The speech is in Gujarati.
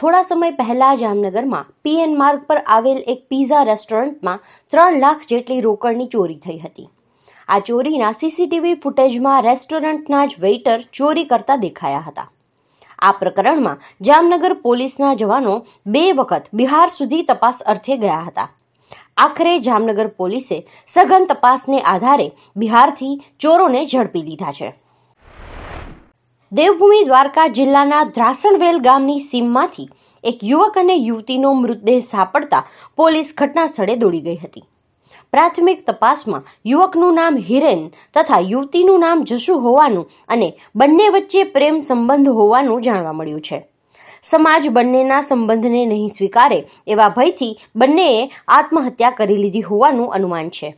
થોડા સમય પહેલાં જામનગરમાં પીએન માર્ગ પર આવેલ એક પીઝા રેસ્ટોરન્ટમાં ત્રણ લાખ જેટલી રોકડની ચોરી થઈ હતી આ ચોરીના સીસીટીવી ફૂટેજમાં રેસ્ટોરન્ટના જ વેઇટર ચોરી કરતા દેખાયા હતા આ પ્રકરણમાં જામનગર પોલીસના જવાનો બે વખત બિહાર સુધી તપાસ અર્થે ગયા હતા આખરે જામનગર પોલીસે સઘન તપાસને આધારે બિહારથી ચોરોને ઝડપી લીધા છે દેવભૂમિ દ્વારકા જિલ્લાના ધ્રાસણવેલ ગામની સીમમાંથી એક યુવક અને યુવતીનો મૃતદેહ સાંપડતા પોલીસ ઘટના સ્થળે દોડી ગઈ હતી પ્રાથમિક તપાસમાં યુવકનું નામ હિરેન તથા યુવતીનું નામ જશુ હોવાનું અને બંને વચ્ચે પ્રેમ સંબંધ હોવાનું જાણવા મળ્યું છે સમાજ બંનેના સંબંધને નહીં સ્વીકારે એવા ભયથી બંનેએ આત્મહત્યા કરી લીધી હોવાનું અનુમાન છે